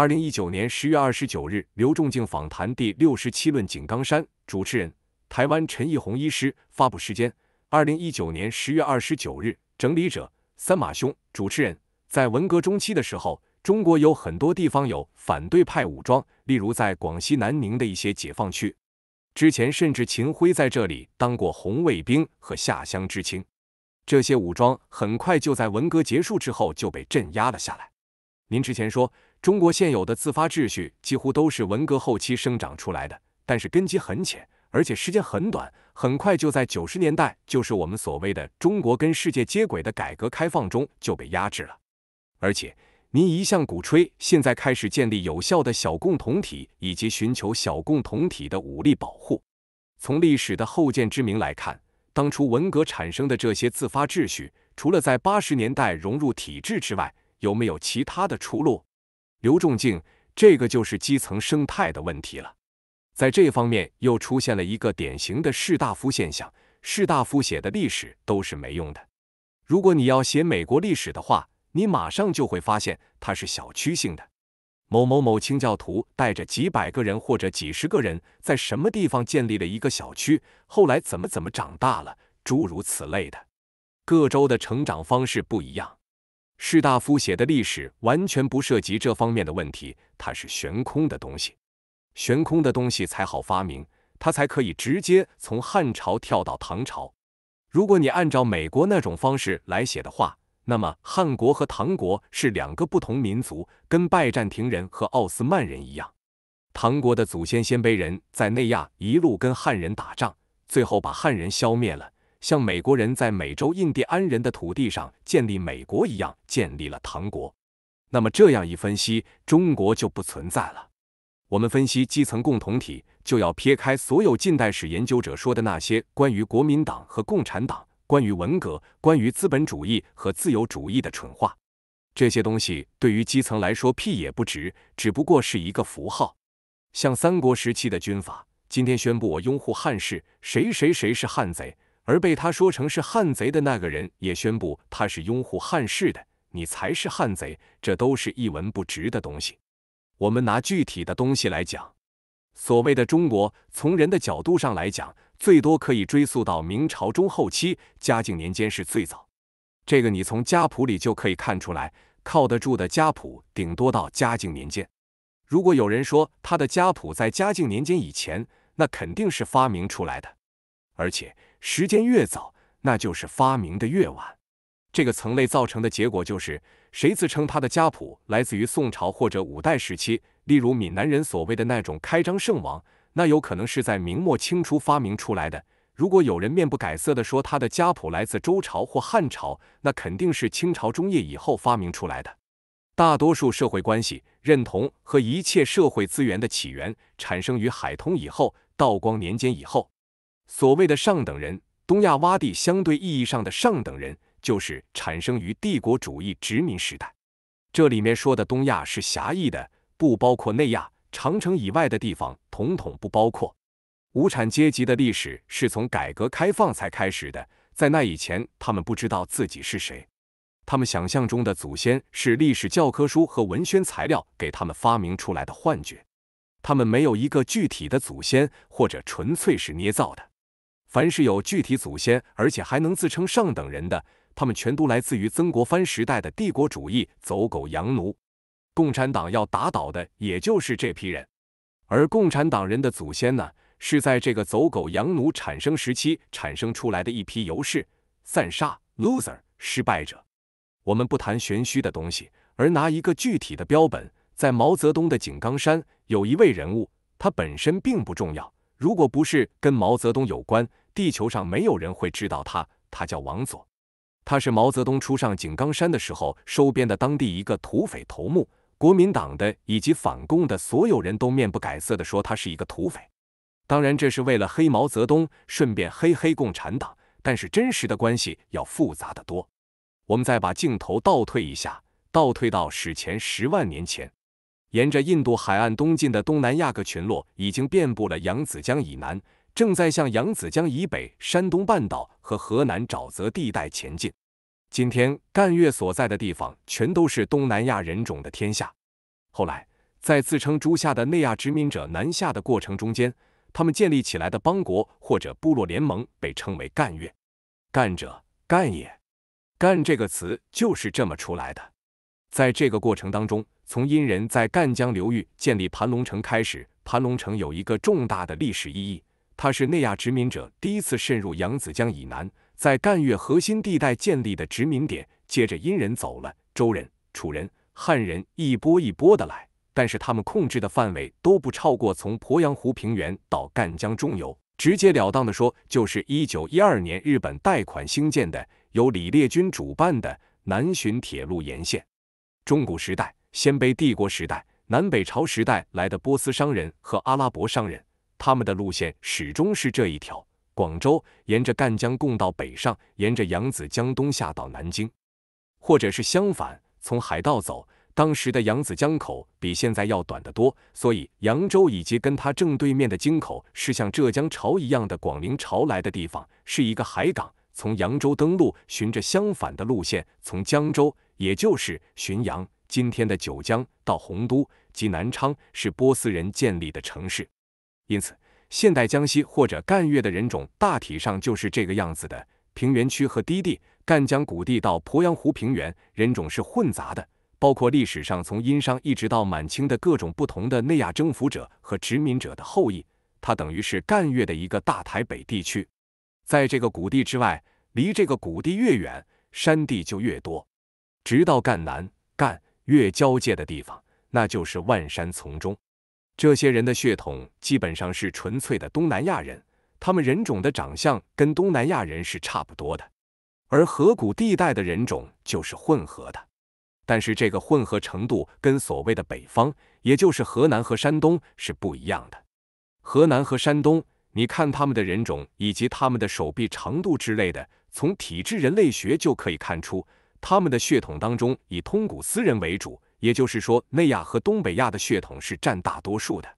二零一九年十月二十九日，刘仲敬访谈第六十七论《井冈山》，主持人台湾陈义宏医师，发布时间二零一九年十月二十九日，整理者三马兄，主持人在文革中期的时候，中国有很多地方有反对派武装，例如在广西南宁的一些解放区，之前甚至秦辉在这里当过红卫兵和下乡知青，这些武装很快就在文革结束之后就被镇压了下来。您之前说。中国现有的自发秩序几乎都是文革后期生长出来的，但是根基很浅，而且时间很短，很快就在九十年代，就是我们所谓的中国跟世界接轨的改革开放中就被压制了。而且您一向鼓吹，现在开始建立有效的小共同体，以及寻求小共同体的武力保护。从历史的后见之明来看，当初文革产生的这些自发秩序，除了在八十年代融入体制之外，有没有其他的出路？刘仲敬，这个就是基层生态的问题了。在这方面，又出现了一个典型的士大夫现象：士大夫写的历史都是没用的。如果你要写美国历史的话，你马上就会发现它是小区性的。某某某清教徒带着几百个人或者几十个人，在什么地方建立了一个小区，后来怎么怎么长大了，诸如此类的。各州的成长方式不一样。士大夫写的历史完全不涉及这方面的问题，它是悬空的东西，悬空的东西才好发明，它才可以直接从汉朝跳到唐朝。如果你按照美国那种方式来写的话，那么汉国和唐国是两个不同民族，跟拜占庭人和奥斯曼人一样。唐国的祖先鲜卑人在内亚一路跟汉人打仗，最后把汉人消灭了。像美国人在美洲印第安人的土地上建立美国一样，建立了唐国。那么这样一分析，中国就不存在了。我们分析基层共同体，就要撇开所有近代史研究者说的那些关于国民党和共产党、关于文革、关于资本主义和自由主义的蠢话。这些东西对于基层来说屁也不值，只不过是一个符号。像三国时期的军阀，今天宣布我拥护汉室，谁谁谁是汉贼。而被他说成是汉贼的那个人，也宣布他是拥护汉室的。你才是汉贼，这都是一文不值的东西。我们拿具体的东西来讲，所谓的中国，从人的角度上来讲，最多可以追溯到明朝中后期，嘉靖年间是最早。这个你从家谱里就可以看出来，靠得住的家谱顶多到嘉靖年间。如果有人说他的家谱在嘉靖年间以前，那肯定是发明出来的，而且。时间越早，那就是发明的越晚。这个层类造成的结果就是，谁自称他的家谱来自于宋朝或者五代时期，例如闽南人所谓的那种开张圣王，那有可能是在明末清初发明出来的。如果有人面不改色的说他的家谱来自周朝或汉朝，那肯定是清朝中叶以后发明出来的。大多数社会关系、认同和一切社会资源的起源，产生于海通以后、道光年间以后。所谓的上等人，东亚洼地相对意义上的上等人，就是产生于帝国主义殖民时代。这里面说的东亚是狭义的，不包括内亚、长城以外的地方，统统不包括。无产阶级的历史是从改革开放才开始的，在那以前，他们不知道自己是谁，他们想象中的祖先，是历史教科书和文宣材料给他们发明出来的幻觉，他们没有一个具体的祖先，或者纯粹是捏造的。凡是有具体祖先，而且还能自称上等人的，他们全都来自于曾国藩时代的帝国主义走狗洋奴。共产党要打倒的，也就是这批人。而共产党人的祖先呢，是在这个走狗洋奴产生时期产生出来的一批游士、散沙、loser、失败者。我们不谈玄虚的东西，而拿一个具体的标本，在毛泽东的井冈山，有一位人物，他本身并不重要，如果不是跟毛泽东有关。地球上没有人会知道他，他叫王佐，他是毛泽东初上井冈山的时候收编的当地一个土匪头目。国民党的以及反共的所有人都面不改色的说他是一个土匪，当然这是为了黑毛泽东，顺便黑黑共产党。但是真实的关系要复杂的多。我们再把镜头倒退一下，倒退到史前十万年前，沿着印度海岸东进的东南亚各群落已经遍布了扬子江以南。正在向扬子江以北、山东半岛和河南沼泽地带前进。今天，赣越所在的地方全都是东南亚人种的天下。后来，在自称诸夏的内亚殖民者南下的过程中间，他们建立起来的邦国或者部落联盟被称为赣越。赣者，赣也。赣这个词就是这么出来的。在这个过程当中，从殷人在赣江流域建立盘龙城开始，盘龙城有一个重大的历史意义。它是内亚殖民者第一次渗入扬子江以南，在赣粤核心地带建立的殖民点。接着，殷人走了，周人、楚人、汉人一波一波的来，但是他们控制的范围都不超过从鄱阳湖平原到赣江中游。直截了当的说，就是一九一二年日本贷款兴建的，由李烈钧主办的南浔铁路沿线。中古时代、鲜卑帝国时代、南北朝时代来的波斯商人和阿拉伯商人。他们的路线始终是这一条：广州沿着赣江共道北上，沿着扬子江东下到南京，或者是相反，从海道走。当时的扬子江口比现在要短得多，所以扬州以及跟它正对面的京口是像浙江潮一样的广陵潮来的地方，是一个海港。从扬州登陆，循着相反的路线，从江州，也就是浔阳（今天的九江）到洪都（即南昌），是波斯人建立的城市。因此，现代江西或者赣粤的人种大体上就是这个样子的：平原区和低地，赣江谷地到鄱阳湖平原，人种是混杂的，包括历史上从殷商一直到满清的各种不同的内亚征服者和殖民者的后裔。它等于是赣越的一个大台北地区。在这个谷地之外，离这个谷地越远，山地就越多，直到赣南赣越交界的地方，那就是万山丛中。这些人的血统基本上是纯粹的东南亚人，他们人种的长相跟东南亚人是差不多的，而河谷地带的人种就是混合的，但是这个混合程度跟所谓的北方，也就是河南和山东是不一样的。河南和山东，你看他们的人种以及他们的手臂长度之类的，从体质人类学就可以看出，他们的血统当中以通古斯人为主。也就是说，内亚和东北亚的血统是占大多数的，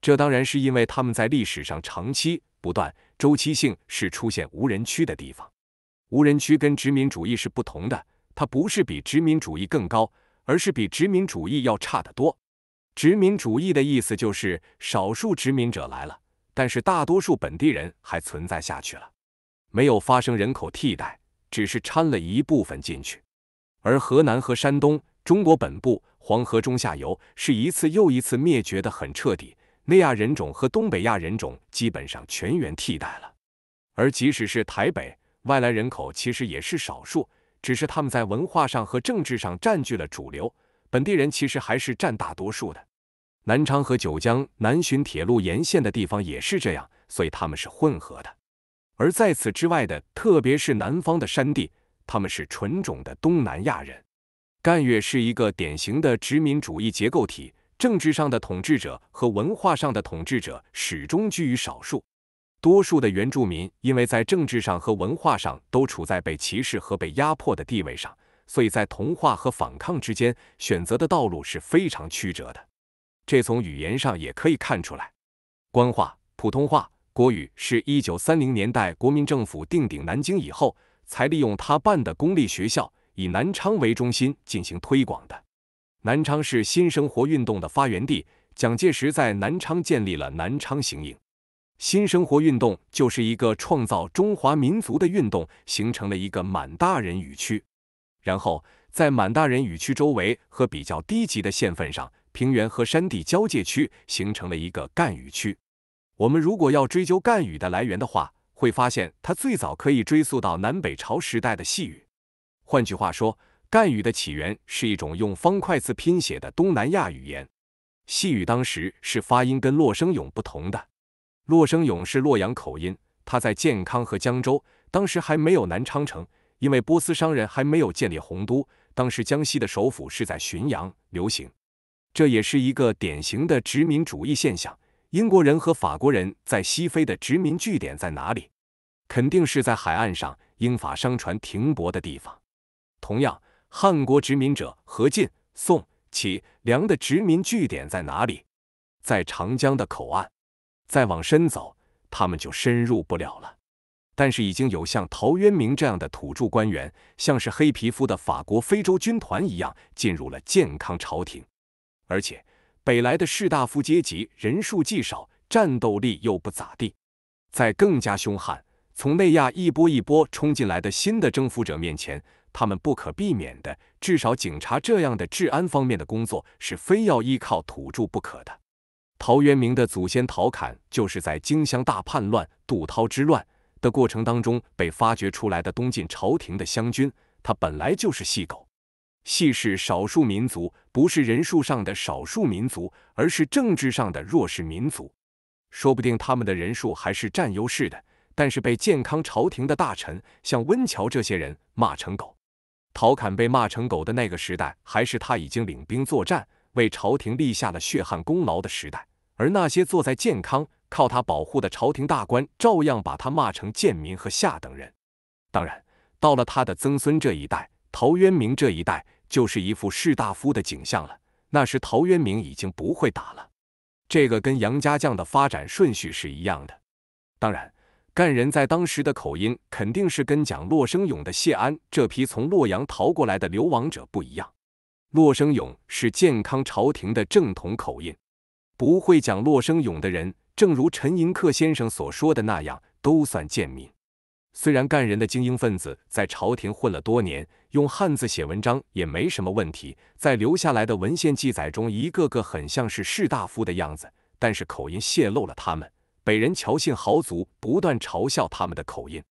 这当然是因为他们在历史上长期不断、周期性是出现无人区的地方。无人区跟殖民主义是不同的，它不是比殖民主义更高，而是比殖民主义要差得多。殖民主义的意思就是少数殖民者来了，但是大多数本地人还存在下去了，没有发生人口替代，只是掺了一部分进去。而河南和山东。中国本部黄河中下游是一次又一次灭绝的很彻底，内亚人种和东北亚人种基本上全员替代了。而即使是台北，外来人口其实也是少数，只是他们在文化上和政治上占据了主流，本地人其实还是占大多数的。南昌和九江南浔铁路沿线的地方也是这样，所以他们是混合的。而在此之外的，特别是南方的山地，他们是纯种的东南亚人。赣粤是一个典型的殖民主义结构体，政治上的统治者和文化上的统治者始终居于少数，多数的原住民因为在政治上和文化上都处在被歧视和被压迫的地位上，所以在同化和反抗之间选择的道路是非常曲折的。这从语言上也可以看出来，官话、普通话、国语是一九三零年代国民政府定鼎南京以后才利用他办的公立学校。以南昌为中心进行推广的。南昌是新生活运动的发源地，蒋介石在南昌建立了南昌行营。新生活运动就是一个创造中华民族的运动，形成了一个满大人语区。然后在满大人语区周围和比较低级的县份上、平原和山地交界区，形成了一个赣语区。我们如果要追究赣语的来源的话，会发现它最早可以追溯到南北朝时代的细语。换句话说，赣语的起源是一种用方块字拼写的东南亚语言。西语当时是发音跟洛生勇不同的，洛生勇是洛阳口音，他在建康和江州，当时还没有南昌城，因为波斯商人还没有建立洪都。当时江西的首府是在浔阳，流行。这也是一个典型的殖民主义现象。英国人和法国人在西非的殖民据点在哪里？肯定是在海岸上，英法商船停泊的地方。同样，汉国殖民者何进、宋、齐、梁的殖民据点在哪里？在长江的口岸。再往深走，他们就深入不了了。但是已经有像陶渊明这样的土著官员，像是黑皮肤的法国非洲军团一样，进入了健康朝廷。而且，北来的士大夫阶级人数既少，战斗力又不咋地，在更加凶悍、从内亚一波一波冲进来的新的征服者面前。他们不可避免的，至少警察这样的治安方面的工作是非要依靠土著不可的。陶渊明的祖先陶侃就是在荆襄大叛乱、杜涛之乱的过程当中被发掘出来的东晋朝廷的湘军，他本来就是细狗。细是少数民族，不是人数上的少数民族，而是政治上的弱势民族。说不定他们的人数还是占优势的，但是被健康朝廷的大臣像温峤这些人骂成狗。陶侃被骂成狗的那个时代，还是他已经领兵作战、为朝廷立下了血汗功劳的时代。而那些坐在健康、靠他保护的朝廷大官，照样把他骂成贱民和下等人。当然，到了他的曾孙这一代，陶渊明这一代，就是一副士大夫的景象了。那时陶渊明已经不会打了。这个跟杨家将的发展顺序是一样的。当然。干人在当时的口音肯定是跟讲洛生勇的谢安这批从洛阳逃过来的流亡者不一样。洛生勇是健康朝廷的正统口音，不会讲洛生勇的人，正如陈寅恪先生所说的那样，都算贱民。虽然干人的精英分子在朝廷混了多年，用汉字写文章也没什么问题，在留下来的文献记载中，一个个很像是士大夫的样子，但是口音泄露了他们。北人侨姓豪族不断嘲笑他们的口音，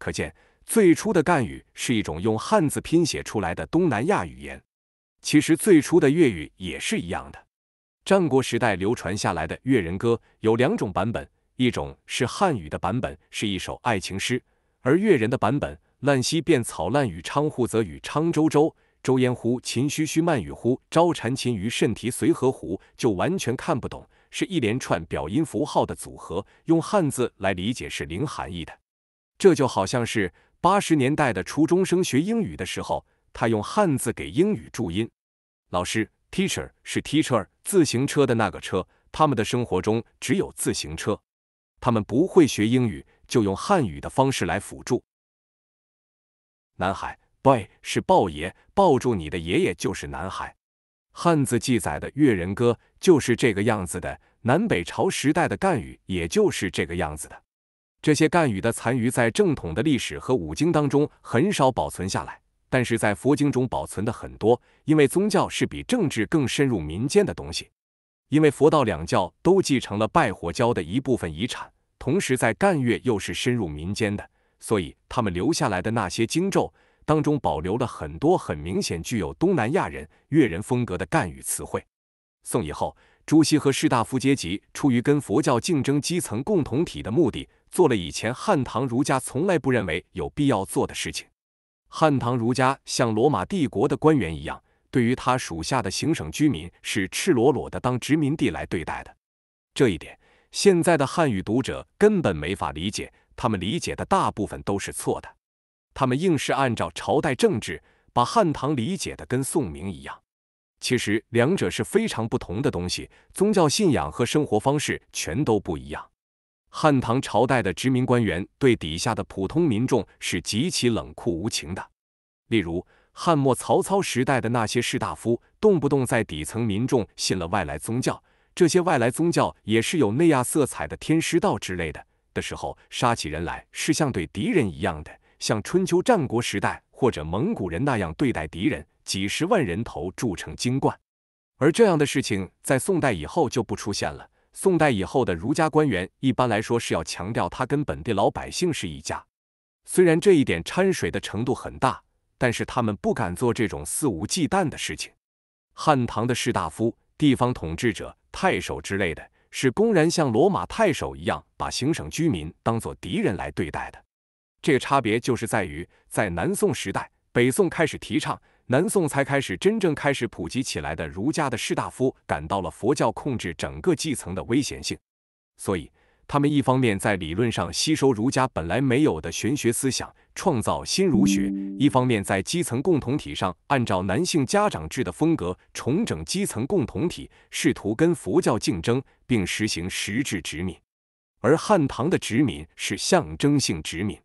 可见最初的赣语是一种用汉字拼写出来的东南亚语言。其实最初的粤语也是一样的。战国时代流传下来的《越人歌》有两种版本，一种是汉语的版本，是一首爱情诗；而越人的版本“烂溪便草烂雨昌户，则与昌州州周烟乎秦须须漫雨乎朝缠秦于甚提随河湖”就完全看不懂。是一连串表音符号的组合，用汉字来理解是零含义的。这就好像是八十年代的初中生学英语的时候，他用汉字给英语注音。老师，teacher 是 teacher，自行车的那个车。他们的生活中只有自行车，他们不会学英语，就用汉语的方式来辅助。男孩，boy 是抱爷，抱住你的爷爷就是男孩。汉字记载的越人歌。就是这个样子的。南北朝时代的干语，也就是这个样子的。这些干语的残余在正统的历史和五经当中很少保存下来，但是在佛经中保存的很多，因为宗教是比政治更深入民间的东西。因为佛道两教都继承了拜火教的一部分遗产，同时在干粤又是深入民间的，所以他们留下来的那些经咒当中保留了很多很明显具有东南亚人越人风格的干语词汇。宋以后，朱熹和士大夫阶级出于跟佛教竞争基层共同体的目的，做了以前汉唐儒家从来不认为有必要做的事情。汉唐儒家像罗马帝国的官员一样，对于他属下的行省居民是赤裸裸的当殖民地来对待的。这一点，现在的汉语读者根本没法理解，他们理解的大部分都是错的。他们硬是按照朝代政治，把汉唐理解的跟宋明一样。其实两者是非常不同的东西，宗教信仰和生活方式全都不一样。汉唐朝代的殖民官员对底下的普通民众是极其冷酷无情的。例如汉末曹操时代的那些士大夫，动不动在底层民众信了外来宗教，这些外来宗教也是有内亚色彩的天师道之类的的时候，杀起人来是像对敌人一样的，像春秋战国时代或者蒙古人那样对待敌人。几十万人头铸成金冠，而这样的事情在宋代以后就不出现了。宋代以后的儒家官员一般来说是要强调他跟本地老百姓是一家，虽然这一点掺水的程度很大，但是他们不敢做这种肆无忌惮的事情。汉唐的士大夫、地方统治者、太守之类的是公然像罗马太守一样，把行省居民当做敌人来对待的。这个差别就是在于，在南宋时代，北宋开始提倡。南宋才开始真正开始普及起来的儒家的士大夫感到了佛教控制整个基层的危险性，所以他们一方面在理论上吸收儒家本来没有的玄学思想，创造新儒学；一方面在基层共同体上按照男性家长制的风格重整基层共同体，试图跟佛教竞争，并实行实质殖民。而汉唐的殖民是象征性殖民，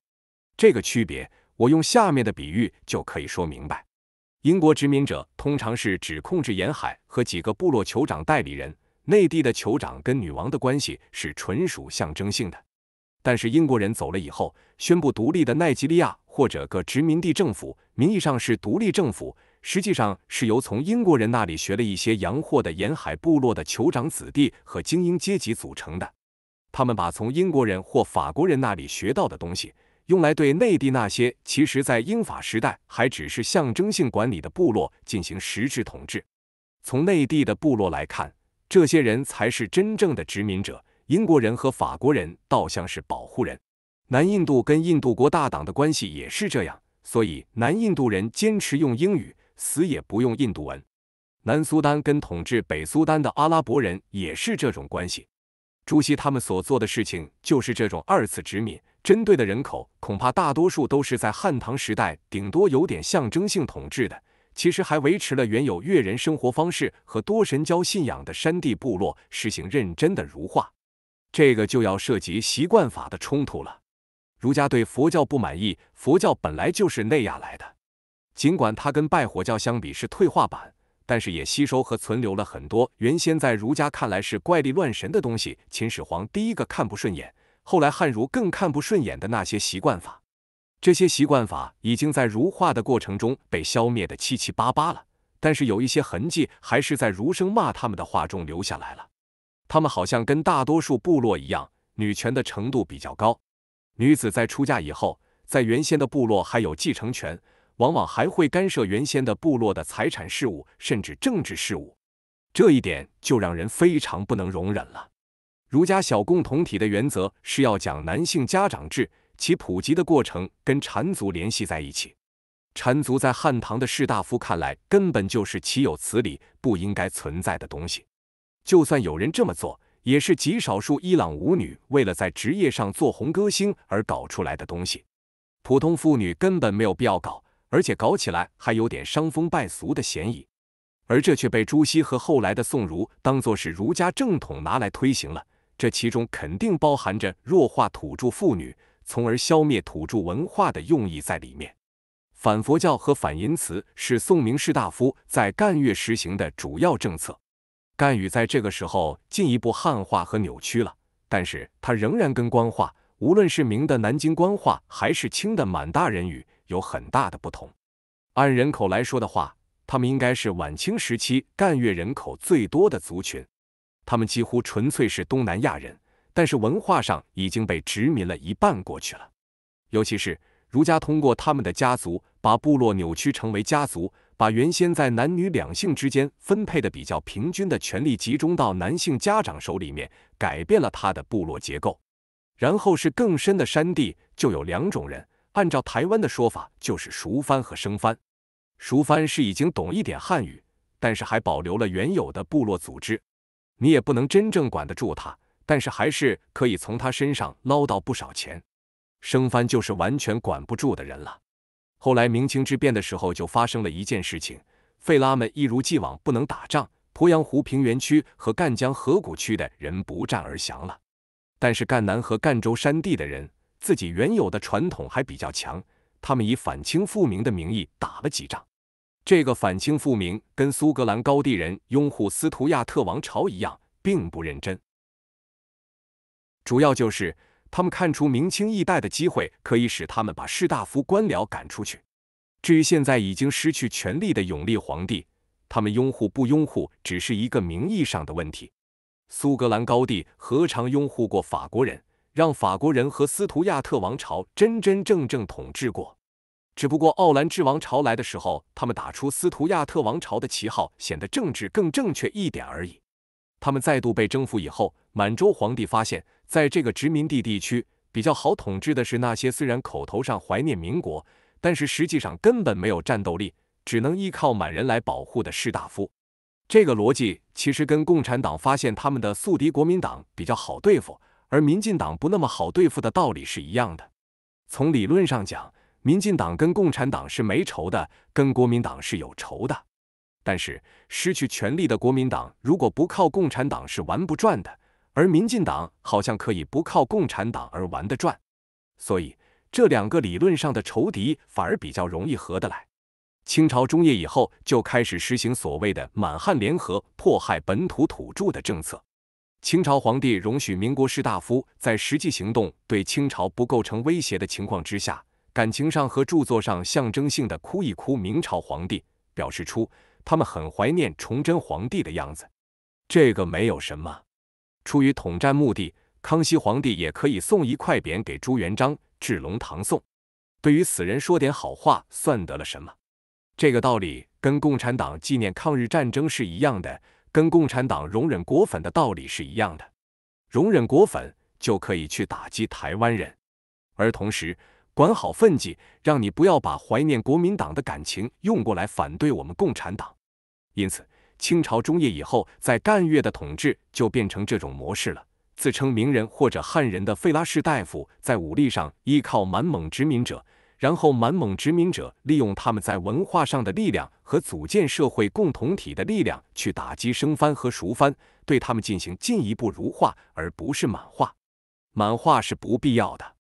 这个区别，我用下面的比喻就可以说明白。英国殖民者通常是只控制沿海和几个部落酋长代理人，内地的酋长跟女王的关系是纯属象征性的。但是英国人走了以后，宣布独立的奈及利亚或者各殖民地政府，名义上是独立政府，实际上是由从英国人那里学了一些洋货的沿海部落的酋长子弟和精英阶级组成的。他们把从英国人或法国人那里学到的东西。用来对内地那些其实在英法时代还只是象征性管理的部落进行实质统治。从内地的部落来看，这些人才是真正的殖民者，英国人和法国人倒像是保护人。南印度跟印度国大党的关系也是这样，所以南印度人坚持用英语，死也不用印度文。南苏丹跟统治北苏丹的阿拉伯人也是这种关系。朱熹他们所做的事情就是这种二次殖民。针对的人口恐怕大多数都是在汉唐时代顶多有点象征性统治的，其实还维持了原有越人生活方式和多神教信仰的山地部落，实行认真的儒化，这个就要涉及习惯法的冲突了。儒家对佛教不满意，佛教本来就是内亚来的，尽管它跟拜火教相比是退化版，但是也吸收和存留了很多原先在儒家看来是怪力乱神的东西。秦始皇第一个看不顺眼。后来汉儒更看不顺眼的那些习惯法，这些习惯法已经在儒化的过程中被消灭的七七八八了，但是有一些痕迹还是在儒生骂他们的话中留下来了。他们好像跟大多数部落一样，女权的程度比较高，女子在出嫁以后，在原先的部落还有继承权，往往还会干涉原先的部落的财产事务，甚至政治事务，这一点就让人非常不能容忍了。儒家小共同体的原则是要讲男性家长制，其普及的过程跟缠足联系在一起。缠足在汉唐的士大夫看来根本就是岂有此理、不应该存在的东西。就算有人这么做，也是极少数伊朗舞女为了在职业上做红歌星而搞出来的东西。普通妇女根本没有必要搞，而且搞起来还有点伤风败俗的嫌疑。而这却被朱熹和后来的宋儒当作是儒家正统拿来推行了。这其中肯定包含着弱化土著妇女，从而消灭土著文化的用意在里面。反佛教和反淫词是宋明士大夫在赣越实行的主要政策。赣语在这个时候进一步汉化和扭曲了，但是它仍然跟官话，无论是明的南京官话还是清的满大人语有很大的不同。按人口来说的话，他们应该是晚清时期赣越人口最多的族群。他们几乎纯粹是东南亚人，但是文化上已经被殖民了一半过去了。尤其是儒家通过他们的家族，把部落扭曲成为家族，把原先在男女两性之间分配的比较平均的权利集中到男性家长手里面，改变了他的部落结构。然后是更深的山地，就有两种人，按照台湾的说法，就是熟番和生番。熟番是已经懂一点汉语，但是还保留了原有的部落组织。你也不能真正管得住他，但是还是可以从他身上捞到不少钱。生番就是完全管不住的人了。后来明清之变的时候，就发生了一件事情：费拉们一如既往不能打仗，鄱阳湖平原区和赣江河谷区的人不战而降了。但是赣南和赣州山地的人，自己原有的传统还比较强，他们以反清复明的名义打了几仗。这个反清复明跟苏格兰高地人拥护斯图亚特王朝一样，并不认真。主要就是他们看出明清易代的机会，可以使他们把士大夫官僚赶出去。至于现在已经失去权力的永历皇帝，他们拥护不拥护，只是一个名义上的问题。苏格兰高地何尝拥护过法国人，让法国人和斯图亚特王朝真真正正统治过？只不过奥兰治王朝来的时候，他们打出斯图亚特王朝的旗号，显得政治更正确一点而已。他们再度被征服以后，满洲皇帝发现，在这个殖民地地区比较好统治的是那些虽然口头上怀念民国，但是实际上根本没有战斗力，只能依靠满人来保护的士大夫。这个逻辑其实跟共产党发现他们的宿敌国民党比较好对付，而民进党不那么好对付的道理是一样的。从理论上讲。民进党跟共产党是没仇的，跟国民党是有仇的。但是失去权力的国民党如果不靠共产党是玩不转的，而民进党好像可以不靠共产党而玩得转。所以这两个理论上的仇敌反而比较容易合得来。清朝中叶以后就开始实行所谓的满汉联合迫害本土土著的政策。清朝皇帝容许民国士大夫在实际行动对清朝不构成威胁的情况之下。感情上和著作上象征性的哭一哭明朝皇帝，表示出他们很怀念崇祯皇帝的样子，这个没有什么。出于统战目的，康熙皇帝也可以送一块匾给朱元璋，至龙堂颂。对于死人说点好话算得了什么？这个道理跟共产党纪念抗日战争是一样的，跟共产党容忍国粉的道理是一样的。容忍国粉就可以去打击台湾人，而同时。管好份际，让你不要把怀念国民党的感情用过来反对我们共产党。因此，清朝中叶以后，在赣粤的统治就变成这种模式了。自称名人或者汉人的费拉士大夫，在武力上依靠满蒙殖民者，然后满蒙殖民者利用他们在文化上的力量和组建社会共同体的力量去打击生番和熟番，对他们进行进一步儒化，而不是满化。满化是不必要的。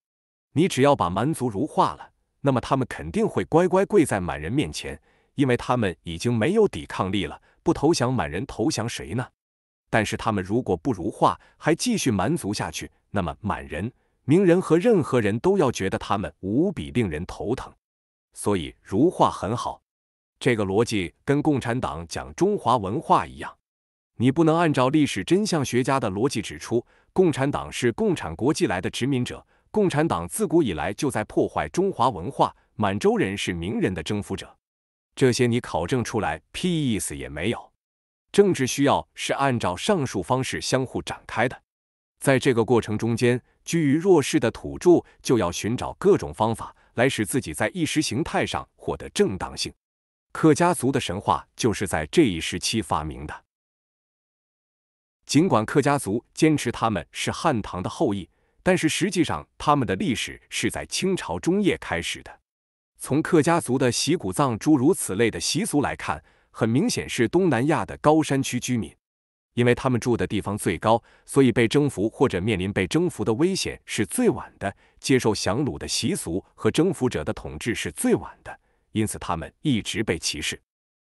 你只要把蛮族如化了，那么他们肯定会乖乖跪在满人面前，因为他们已经没有抵抗力了，不投降满人，投降谁呢？但是他们如果不如化，还继续蛮族下去，那么满人、明人和任何人都要觉得他们无比令人头疼。所以如化很好，这个逻辑跟共产党讲中华文化一样，你不能按照历史真相学家的逻辑指出共产党是共产国际来的殖民者。共产党自古以来就在破坏中华文化。满洲人是名人的征服者，这些你考证出来屁意思也没有。政治需要是按照上述方式相互展开的，在这个过程中间，居于弱势的土著就要寻找各种方法来使自己在意识形态上获得正当性。客家族的神话就是在这一时期发明的，尽管客家族坚持他们是汉唐的后裔。但是实际上，他们的历史是在清朝中叶开始的。从客家族的习古葬诸如此类的习俗来看，很明显是东南亚的高山区居民，因为他们住的地方最高，所以被征服或者面临被征服的危险是最晚的，接受降虏的习俗和征服者的统治是最晚的，因此他们一直被歧视。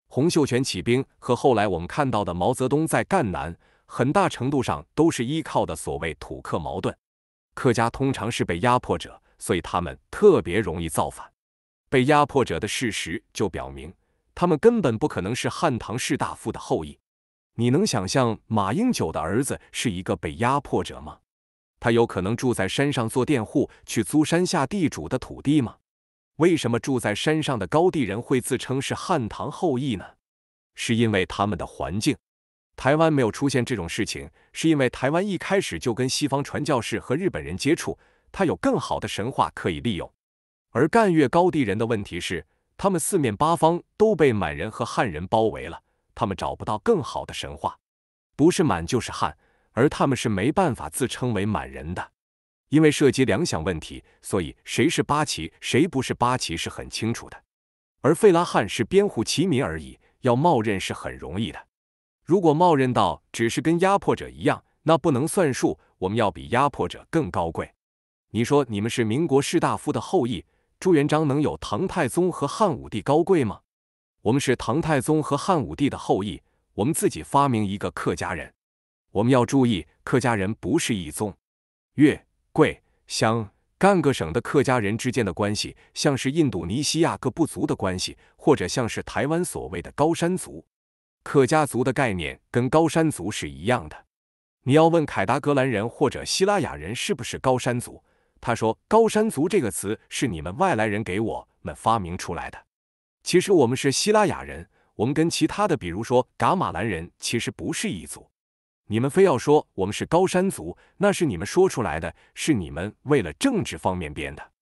洪秀全起兵和后来我们看到的毛泽东在赣南，很大程度上都是依靠的所谓土客矛盾。客家通常是被压迫者，所以他们特别容易造反。被压迫者的事实就表明，他们根本不可能是汉唐士大夫的后裔。你能想象马英九的儿子是一个被压迫者吗？他有可能住在山上做佃户，去租山下地主的土地吗？为什么住在山上的高地人会自称是汉唐后裔呢？是因为他们的环境。台湾没有出现这种事情，是因为台湾一开始就跟西方传教士和日本人接触，他有更好的神话可以利用。而赣越高地人的问题是，他们四面八方都被满人和汉人包围了，他们找不到更好的神话，不是满就是汉，而他们是没办法自称为满人的。因为涉及粮饷问题，所以谁是八旗，谁不是八旗是很清楚的。而费拉汉是边户齐民而已，要冒认是很容易的。如果冒认到只是跟压迫者一样，那不能算数。我们要比压迫者更高贵。你说你们是民国士大夫的后裔，朱元璋能有唐太宗和汉武帝高贵吗？我们是唐太宗和汉武帝的后裔，我们自己发明一个客家人。我们要注意，客家人不是一宗，粤、桂、湘、赣各省的客家人之间的关系，像是印度尼西亚各部族的关系，或者像是台湾所谓的高山族。客家族的概念跟高山族是一样的。你要问凯达格兰人或者希拉雅人是不是高山族，他说：“高山族这个词是你们外来人给我们发明出来的。其实我们是希拉雅人，我们跟其他的，比如说噶玛兰人，其实不是一族。你们非要说我们是高山族，那是你们说出来的，是你们为了政治方面编的。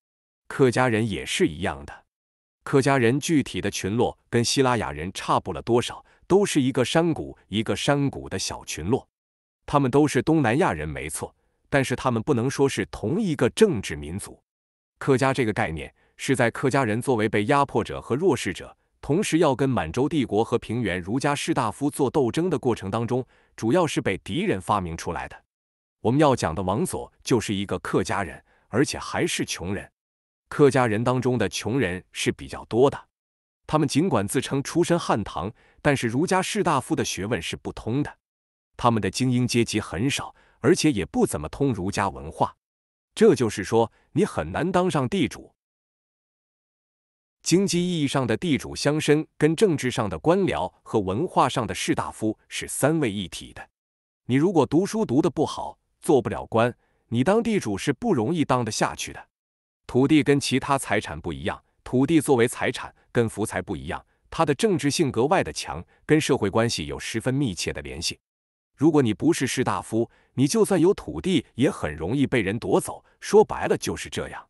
客家人也是一样的，客家人具体的群落跟希拉雅人差不了多少。”都是一个山谷一个山谷的小群落，他们都是东南亚人，没错，但是他们不能说是同一个政治民族。客家这个概念是在客家人作为被压迫者和弱势者，同时要跟满洲帝国和平原儒家士大夫做斗争的过程当中，主要是被敌人发明出来的。我们要讲的王佐就是一个客家人，而且还是穷人。客家人当中的穷人是比较多的。他们尽管自称出身汉唐，但是儒家士大夫的学问是不通的。他们的精英阶级很少，而且也不怎么通儒家文化。这就是说，你很难当上地主。经济意义上的地主乡绅，跟政治上的官僚和文化上的士大夫是三位一体的。你如果读书读得不好，做不了官，你当地主是不容易当得下去的。土地跟其他财产不一样，土地作为财产。跟福财不一样，他的政治性格外的强，跟社会关系有十分密切的联系。如果你不是士大夫，你就算有土地，也很容易被人夺走。说白了就是这样。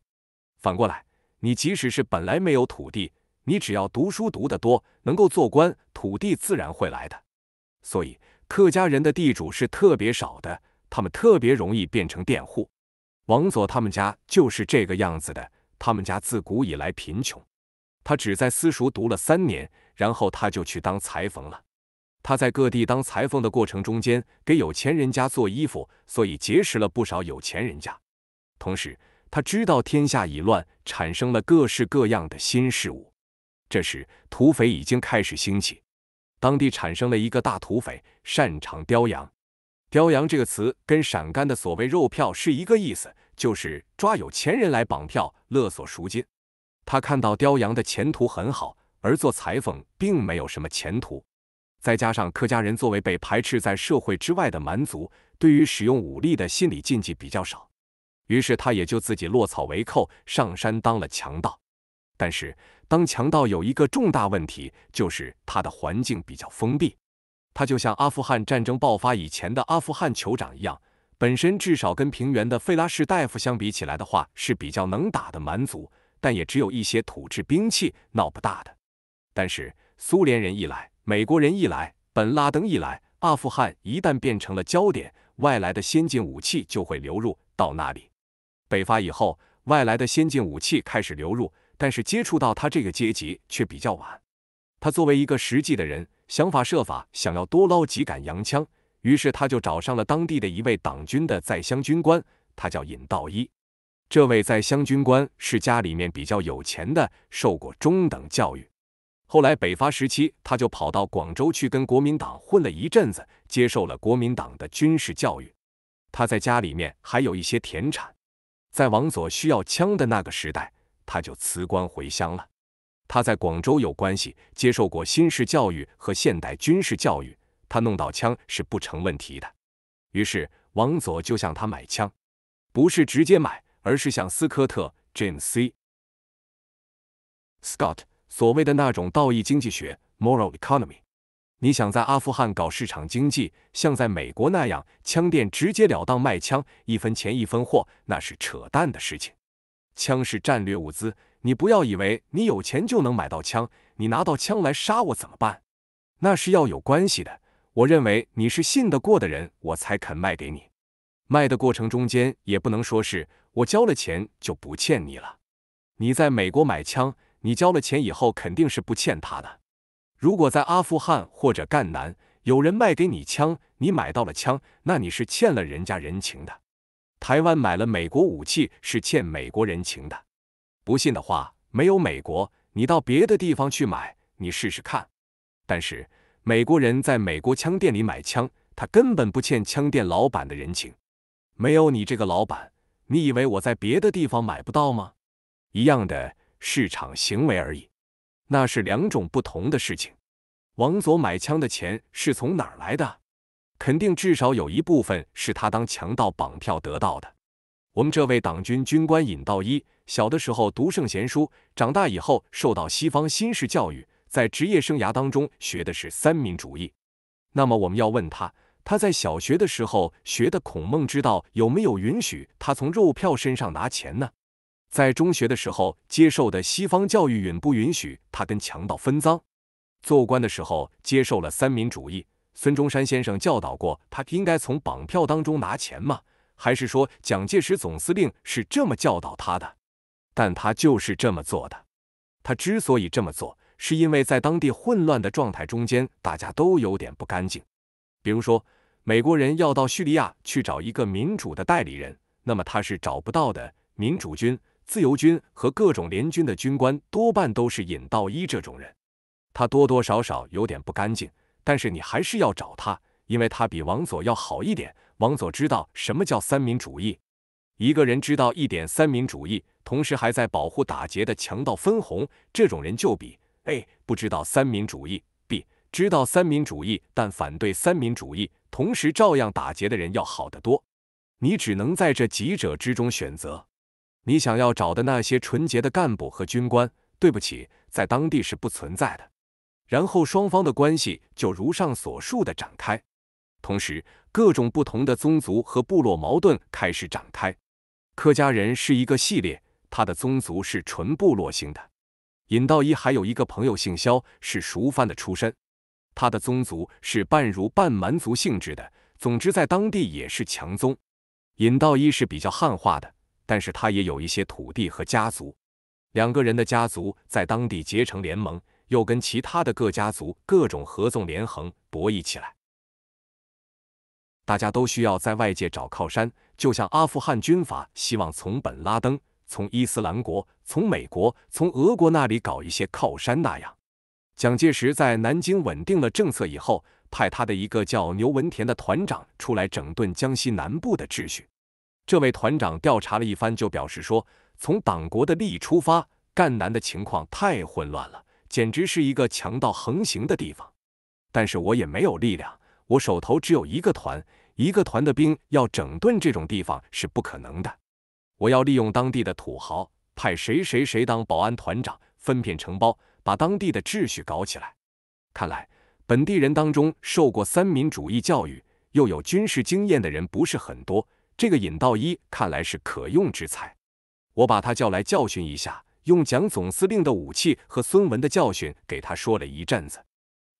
反过来，你即使是本来没有土地，你只要读书读得多，能够做官，土地自然会来的。所以，客家人的地主是特别少的，他们特别容易变成佃户。王佐他们家就是这个样子的。他们家自古以来贫穷。他只在私塾读了三年，然后他就去当裁缝了。他在各地当裁缝的过程中间，给有钱人家做衣服，所以结识了不少有钱人家。同时，他知道天下已乱，产生了各式各样的新事物。这时，土匪已经开始兴起，当地产生了一个大土匪，擅长叼羊。叼羊这个词跟陕甘的所谓肉票是一个意思，就是抓有钱人来绑票勒索赎金。他看到雕羊的前途很好，而做裁缝并没有什么前途。再加上客家人作为被排斥在社会之外的蛮族，对于使用武力的心理禁忌比较少，于是他也就自己落草为寇，上山当了强盗。但是当强盗有一个重大问题，就是他的环境比较封闭。他就像阿富汗战争爆发以前的阿富汗酋长一样，本身至少跟平原的费拉士大夫相比起来的话，是比较能打的蛮族。但也只有一些土制兵器，闹不大的。但是苏联人一来，美国人一来，本拉登一来，阿富汗一旦变成了焦点，外来的先进武器就会流入到那里。北伐以后，外来的先进武器开始流入，但是接触到他这个阶级却比较晚。他作为一个实际的人，想法设法想要多捞几杆洋枪，于是他就找上了当地的一位党军的在乡军官，他叫尹道一。这位在湘军官是家里面比较有钱的，受过中等教育。后来北伐时期，他就跑到广州去跟国民党混了一阵子，接受了国民党的军事教育。他在家里面还有一些田产，在王佐需要枪的那个时代，他就辞官回乡了。他在广州有关系，接受过新式教育和现代军事教育，他弄到枪是不成问题的。于是王佐就向他买枪，不是直接买。而是像斯科特 （Jim C. Scott） 所谓的那种道义经济学 （moral economy）。你想在阿富汗搞市场经济，像在美国那样枪店直截了当卖枪，一分钱一分货，那是扯淡的事情。枪是战略物资，你不要以为你有钱就能买到枪。你拿到枪来杀我怎么办？那是要有关系的。我认为你是信得过的人，我才肯卖给你。卖的过程中间，也不能说是。我交了钱就不欠你了。你在美国买枪，你交了钱以后肯定是不欠他的。如果在阿富汗或者赣南，有人卖给你枪，你买到了枪，那你是欠了人家人情的。台湾买了美国武器是欠美国人情的。不信的话，没有美国，你到别的地方去买，你试试看。但是美国人在美国枪店里买枪，他根本不欠枪店老板的人情。没有你这个老板。你以为我在别的地方买不到吗？一样的市场行为而已，那是两种不同的事情。王佐买枪的钱是从哪儿来的？肯定至少有一部分是他当强盗绑票得到的。我们这位党军军官尹道一，小的时候读圣贤书，长大以后受到西方新式教育，在职业生涯当中学的是三民主义。那么我们要问他。他在小学的时候学的孔孟之道有没有允许他从肉票身上拿钱呢？在中学的时候接受的西方教育允不允许他跟强盗分赃？做官的时候接受了三民主义，孙中山先生教导过他应该从绑票当中拿钱吗？还是说蒋介石总司令是这么教导他的？但他就是这么做的。他之所以这么做，是因为在当地混乱的状态中间，大家都有点不干净，比如说。美国人要到叙利亚去找一个民主的代理人，那么他是找不到的。民主军、自由军和各种联军的军官多半都是尹道一这种人，他多多少少有点不干净。但是你还是要找他，因为他比王佐要好一点。王佐知道什么叫三民主义，一个人知道一点三民主义，同时还在保护打劫的强盗分红，这种人就比哎不知道三民主义。知道三民主义，但反对三民主义，同时照样打劫的人要好得多。你只能在这几者之中选择。你想要找的那些纯洁的干部和军官，对不起，在当地是不存在的。然后双方的关系就如上所述的展开，同时各种不同的宗族和部落矛盾开始展开。客家人是一个系列，他的宗族是纯部落性的。尹道一还有一个朋友姓肖，是熟番的出身。他的宗族是半儒半蛮族性质的，总之在当地也是强宗。尹道一是比较汉化的，但是他也有一些土地和家族。两个人的家族在当地结成联盟，又跟其他的各家族各种合纵连横博弈起来。大家都需要在外界找靠山，就像阿富汗军阀希望从本拉登、从伊斯兰国、从美国、从俄国那里搞一些靠山那样。蒋介石在南京稳定了政策以后，派他的一个叫牛文田的团长出来整顿江西南部的秩序。这位团长调查了一番，就表示说：“从党国的利益出发，赣南的情况太混乱了，简直是一个强盗横行的地方。但是我也没有力量，我手头只有一个团，一个团的兵要整顿这种地方是不可能的。我要利用当地的土豪，派谁谁谁当保安团长，分片承包。”把当地的秩序搞起来。看来本地人当中受过三民主义教育又有军事经验的人不是很多，这个尹道一看来是可用之才。我把他叫来教训一下，用蒋总司令的武器和孙文的教训给他说了一阵子。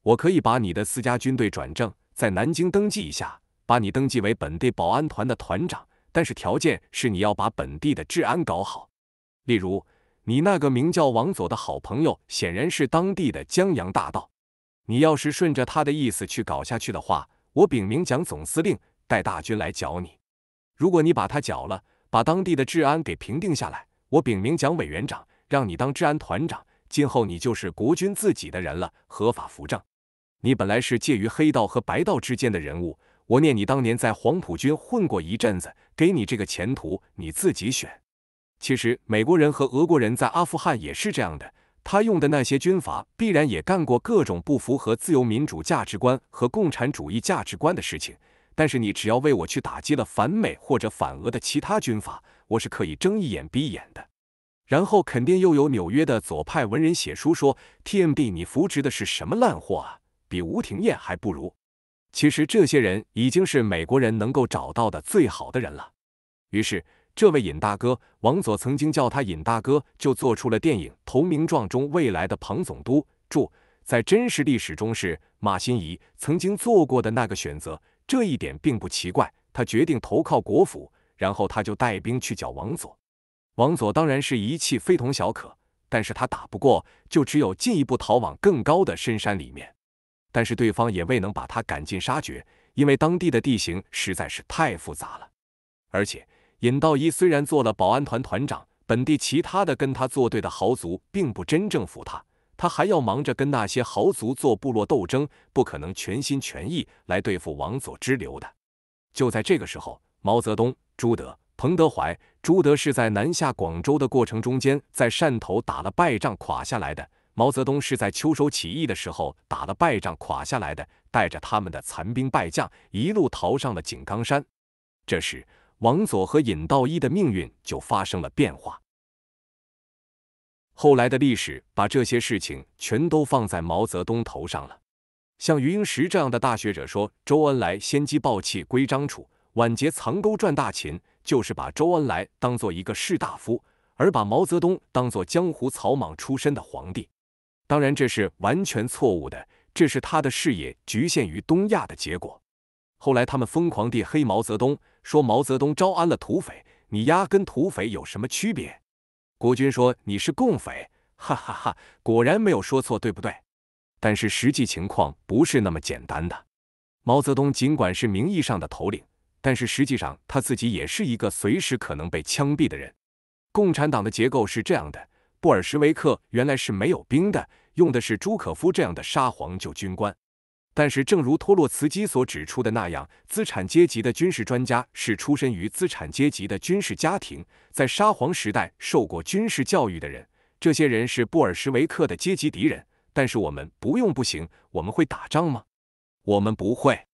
我可以把你的私家军队转正，在南京登记一下，把你登记为本地保安团的团长，但是条件是你要把本地的治安搞好，例如。你那个名叫王佐的好朋友，显然是当地的江洋大盗。你要是顺着他的意思去搞下去的话，我禀明蒋总司令，带大军来剿你。如果你把他剿了，把当地的治安给平定下来，我禀明蒋委员长，让你当治安团长，今后你就是国军自己的人了，合法扶正。你本来是介于黑道和白道之间的人物，我念你当年在黄埔军混过一阵子，给你这个前途，你自己选。其实美国人和俄国人在阿富汗也是这样的，他用的那些军阀必然也干过各种不符合自由民主价值观和共产主义价值观的事情。但是你只要为我去打击了反美或者反俄的其他军阀，我是可以睁一眼闭一眼的。然后肯定又有纽约的左派文人写书说，TMD 你扶植的是什么烂货啊，比吴廷艳还不如。其实这些人已经是美国人能够找到的最好的人了。于是。这位尹大哥，王佐曾经叫他尹大哥，就做出了电影《投名状》中未来的彭总督。注在真实历史中是马新仪曾经做过的那个选择，这一点并不奇怪。他决定投靠国府，然后他就带兵去剿王佐。王佐当然是一气非同小可，但是他打不过，就只有进一步逃往更高的深山里面。但是对方也未能把他赶尽杀绝，因为当地的地形实在是太复杂了，而且。尹道一虽然做了保安团团长，本地其他的跟他作对的豪族并不真正服他，他还要忙着跟那些豪族做部落斗争，不可能全心全意来对付王佐之流的。就在这个时候，毛泽东、朱德、彭德怀、朱德是在南下广州的过程中间，在汕头打了败仗垮下来的；毛泽东是在秋收起义的时候打了败仗垮下来的，带着他们的残兵败将一路逃上了井冈山。这时。王佐和尹道一的命运就发生了变化。后来的历史把这些事情全都放在毛泽东头上了。像余英时这样的大学者说：“周恩来先机暴气归张楚，晚节藏钩赚大秦”，就是把周恩来当做一个士大夫，而把毛泽东当做江湖草莽出身的皇帝。当然，这是完全错误的，这是他的视野局限于东亚的结果。后来，他们疯狂地黑毛泽东。说毛泽东招安了土匪，你丫跟土匪有什么区别？国军说你是共匪，哈哈哈，果然没有说错，对不对？但是实际情况不是那么简单的。毛泽东尽管是名义上的头领，但是实际上他自己也是一个随时可能被枪毙的人。共产党的结构是这样的：布尔什维克原来是没有兵的，用的是朱可夫这样的沙皇旧军官。但是，正如托洛茨基所指出的那样，资产阶级的军事专家是出身于资产阶级的军事家庭，在沙皇时代受过军事教育的人。这些人是布尔什维克的阶级敌人。但是我们不用不行，我们会打仗吗？我们不会。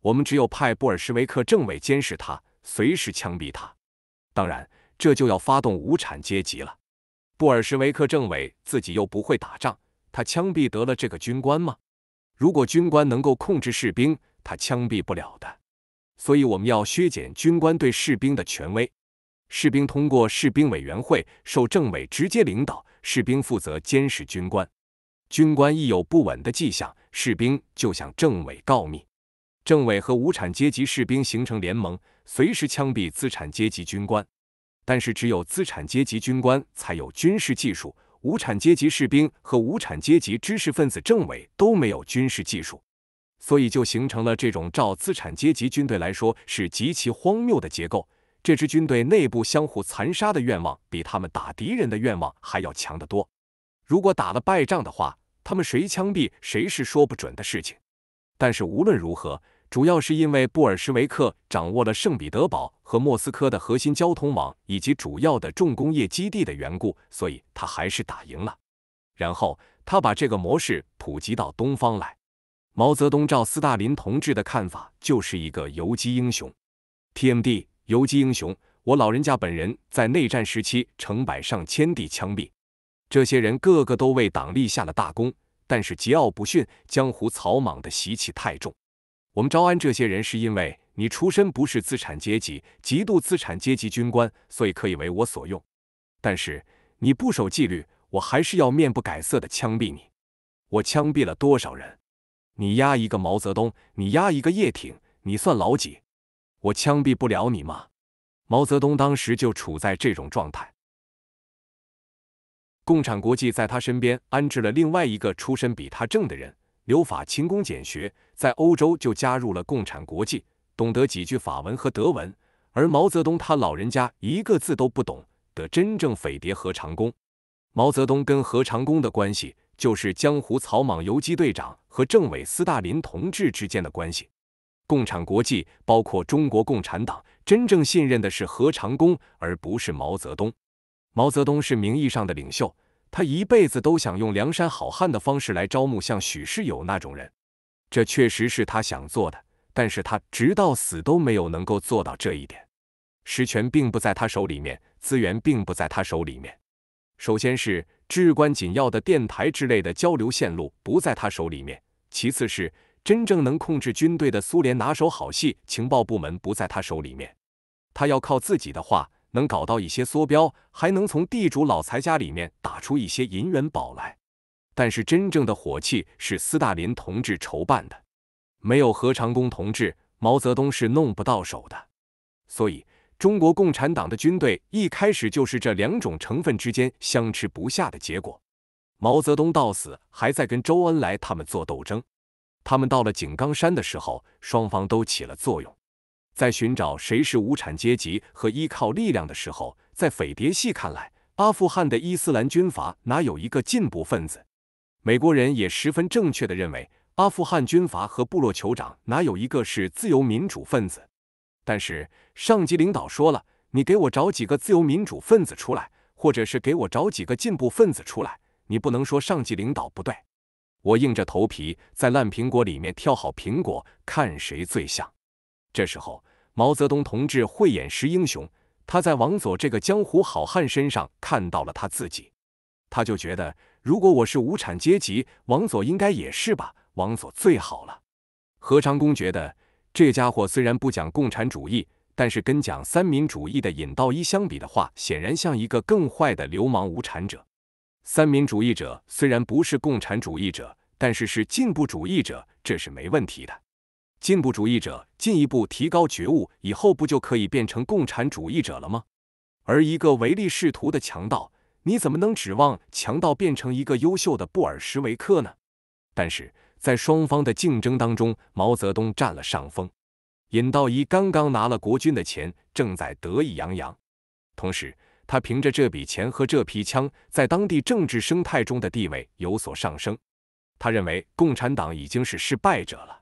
我们只有派布尔什维克政委监视他，随时枪毙他。当然，这就要发动无产阶级了。布尔什维克政委自己又不会打仗，他枪毙得了这个军官吗？如果军官能够控制士兵，他枪毙不了的。所以我们要削减军官对士兵的权威。士兵通过士兵委员会受政委直接领导。士兵负责监视军官。军官一有不稳的迹象，士兵就向政委告密。政委和无产阶级士兵形成联盟，随时枪毙资产阶级军官。但是只有资产阶级军官才有军事技术。无产阶级士兵和无产阶级知识分子政委都没有军事技术，所以就形成了这种照资产阶级军队来说是极其荒谬的结构。这支军队内部相互残杀的愿望，比他们打敌人的愿望还要强得多。如果打了败仗的话，他们谁枪毙谁是说不准的事情。但是无论如何。主要是因为布尔什维克掌握了圣彼得堡和莫斯科的核心交通网以及主要的重工业基地的缘故，所以他还是打赢了。然后他把这个模式普及到东方来。毛泽东照斯大林同志的看法，就是一个游击英雄。TMD 游击英雄！我老人家本人在内战时期成百上千地枪毙这些人，个个都为党立下了大功，但是桀骜不驯、江湖草莽的习气太重。我们招安这些人是因为你出身不是资产阶级，极度资产阶级军官，所以可以为我所用。但是你不守纪律，我还是要面不改色的枪毙你。我枪毙了多少人？你压一个毛泽东，你压一个叶挺，你算老几？我枪毙不了你吗？毛泽东当时就处在这种状态。共产国际在他身边安置了另外一个出身比他正的人，留法勤工俭学。在欧洲就加入了共产国际，懂得几句法文和德文。而毛泽东他老人家一个字都不懂得。真正匪谍何长工，毛泽东跟何长工的关系就是江湖草莽游击队长和政委斯大林同志之间的关系。共产国际包括中国共产党真正信任的是何长工，而不是毛泽东。毛泽东是名义上的领袖，他一辈子都想用梁山好汉的方式来招募像许世友那种人。这确实是他想做的，但是他直到死都没有能够做到这一点。实权并不在他手里面，资源并不在他手里面。首先是至关紧要的电台之类的交流线路不在他手里面，其次是真正能控制军队的苏联拿手好戏——情报部门不在他手里面。他要靠自己的话，能搞到一些梭标，还能从地主老财家里面打出一些银元宝来。但是真正的火器是斯大林同志筹办的，没有何长工同志，毛泽东是弄不到手的。所以，中国共产党的军队一开始就是这两种成分之间相持不下的结果。毛泽东到死还在跟周恩来他们做斗争。他们到了井冈山的时候，双方都起了作用。在寻找谁是无产阶级和依靠力量的时候，在匪谍系看来，阿富汗的伊斯兰军阀哪有一个进步分子？美国人也十分正确的认为，阿富汗军阀和部落酋长哪有一个是自由民主分子？但是上级领导说了，你给我找几个自由民主分子出来，或者是给我找几个进步分子出来，你不能说上级领导不对。我硬着头皮在烂苹果里面挑好苹果，看谁最像。这时候，毛泽东同志慧眼识英雄，他在王佐这个江湖好汉身上看到了他自己。他就觉得，如果我是无产阶级，王佐应该也是吧？王佐最好了。何长工觉得，这家伙虽然不讲共产主义，但是跟讲三民主义的尹道一相比的话，显然像一个更坏的流氓无产者。三民主义者虽然不是共产主义者，但是是进步主义者，这是没问题的。进步主义者进一步提高觉悟以后，不就可以变成共产主义者了吗？而一个唯利是图的强盗。你怎么能指望强盗变成一个优秀的布尔什维克呢？但是在双方的竞争当中，毛泽东占了上风。尹道一刚刚拿了国军的钱，正在得意洋洋。同时，他凭着这笔钱和这批枪，在当地政治生态中的地位有所上升。他认为共产党已经是失败者了。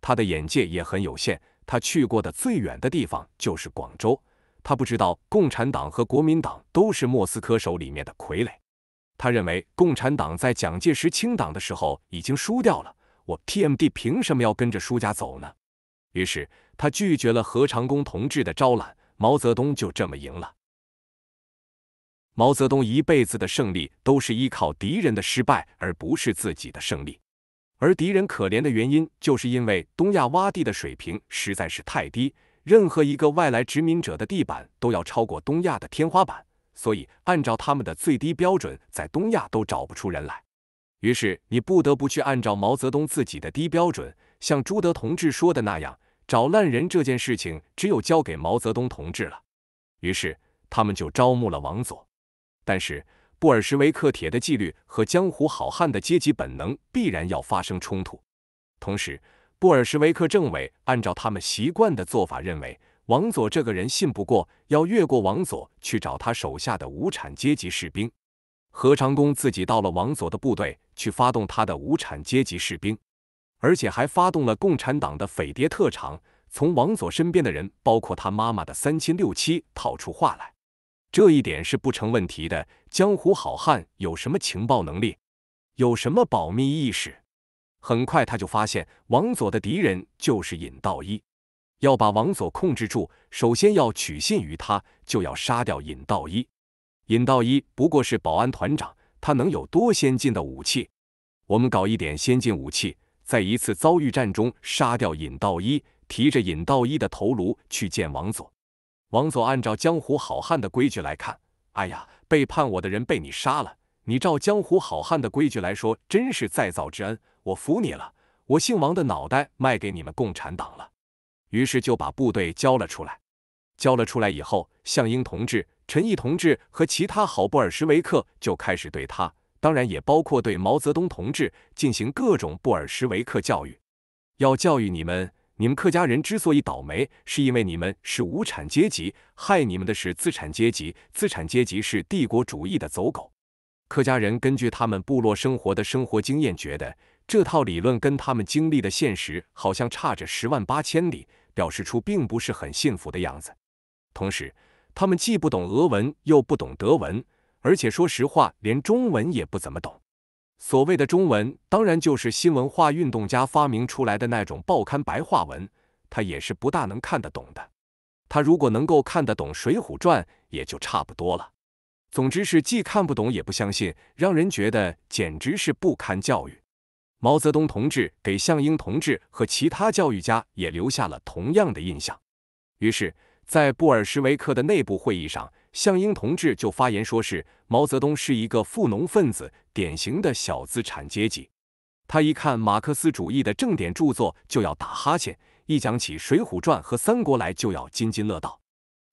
他的眼界也很有限，他去过的最远的地方就是广州。他不知道共产党和国民党都是莫斯科手里面的傀儡，他认为共产党在蒋介石清党的时候已经输掉了，我 TMD 凭什么要跟着输家走呢？于是他拒绝了何长工同志的招揽，毛泽东就这么赢了。毛泽东一辈子的胜利都是依靠敌人的失败，而不是自己的胜利。而敌人可怜的原因，就是因为东亚洼地的水平实在是太低。任何一个外来殖民者的地板都要超过东亚的天花板，所以按照他们的最低标准，在东亚都找不出人来。于是你不得不去按照毛泽东自己的低标准，像朱德同志说的那样，找烂人这件事情只有交给毛泽东同志了。于是他们就招募了王佐，但是布尔什维克铁的纪律和江湖好汉的阶级本能必然要发生冲突，同时。布尔什维克政委按照他们习惯的做法，认为王佐这个人信不过，要越过王佐去找他手下的无产阶级士兵。何长工自己到了王佐的部队去发动他的无产阶级士兵，而且还发动了共产党的匪谍特长，从王佐身边的人，包括他妈妈的三亲六戚，套出话来。这一点是不成问题的。江湖好汉有什么情报能力？有什么保密意识？很快他就发现王佐的敌人就是尹道一，要把王佐控制住，首先要取信于他，就要杀掉尹道一。尹道一不过是保安团长，他能有多先进的武器？我们搞一点先进武器，在一次遭遇战中杀掉尹道一，提着尹道一的头颅去见王佐。王佐按照江湖好汉的规矩来看，哎呀，背叛我的人被你杀了，你照江湖好汉的规矩来说，真是再造之恩。我服你了，我姓王的脑袋卖给你们共产党了。于是就把部队交了出来。交了出来以后，向英同志、陈毅同志和其他好布尔什维克就开始对他，当然也包括对毛泽东同志进行各种布尔什维克教育。要教育你们，你们客家人之所以倒霉，是因为你们是无产阶级，害你们的是资产阶级，资产阶级是帝国主义的走狗。客家人根据他们部落生活的生活经验，觉得这套理论跟他们经历的现实好像差着十万八千里，表示出并不是很幸福的样子。同时，他们既不懂俄文，又不懂德文，而且说实话，连中文也不怎么懂。所谓的中文，当然就是新文化运动家发明出来的那种报刊白话文，他也是不大能看得懂的。他如果能够看得懂《水浒传》，也就差不多了。总之是既看不懂也不相信，让人觉得简直是不堪教育。毛泽东同志给向英同志和其他教育家也留下了同样的印象。于是，在布尔什维克的内部会议上，向英同志就发言说：“是毛泽东是一个富农分子，典型的小资产阶级。他一看马克思主义的正典著作就要打哈欠，一讲起《水浒传》和《三国》来就要津津乐道。”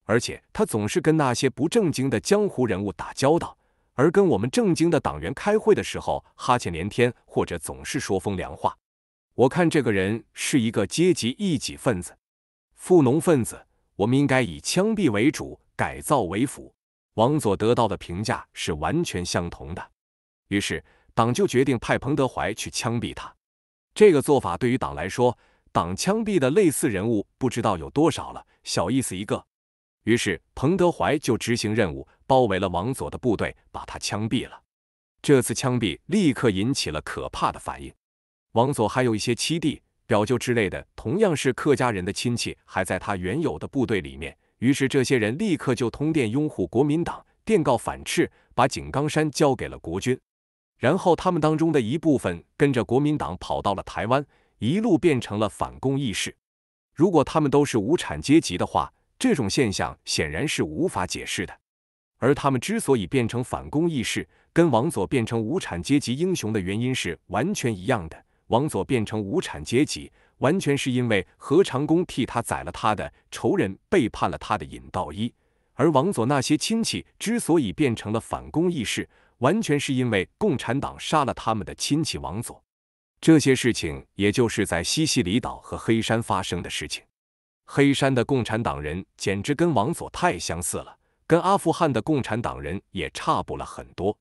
而且他总是跟那些不正经的江湖人物打交道，而跟我们正经的党员开会的时候哈欠连天，或者总是说风凉话。我看这个人是一个阶级异己分子、富农分子，我们应该以枪毙为主，改造为辅。王佐得到的评价是完全相同的。于是党就决定派彭德怀去枪毙他。这个做法对于党来说，党枪毙的类似人物不知道有多少了，小意思一个。于是，彭德怀就执行任务，包围了王佐的部队，把他枪毙了。这次枪毙立刻引起了可怕的反应。王佐还有一些七弟、表舅之类的，同样是客家人的亲戚，还在他原有的部队里面。于是，这些人立刻就通电拥护国民党，电告反斥，把井冈山交给了国军。然后，他们当中的一部分跟着国民党跑到了台湾，一路变成了反共义士。如果他们都是无产阶级的话。这种现象显然是无法解释的，而他们之所以变成反攻义士，跟王佐变成无产阶级英雄的原因是完全一样的。王佐变成无产阶级，完全是因为何长工替他宰了他的仇人，背叛了他的尹道一；而王佐那些亲戚之所以变成了反攻义士，完全是因为共产党杀了他们的亲戚王佐。这些事情，也就是在西西里岛和黑山发生的事情。黑山的共产党人简直跟王佐太相似了，跟阿富汗的共产党人也差不了很多。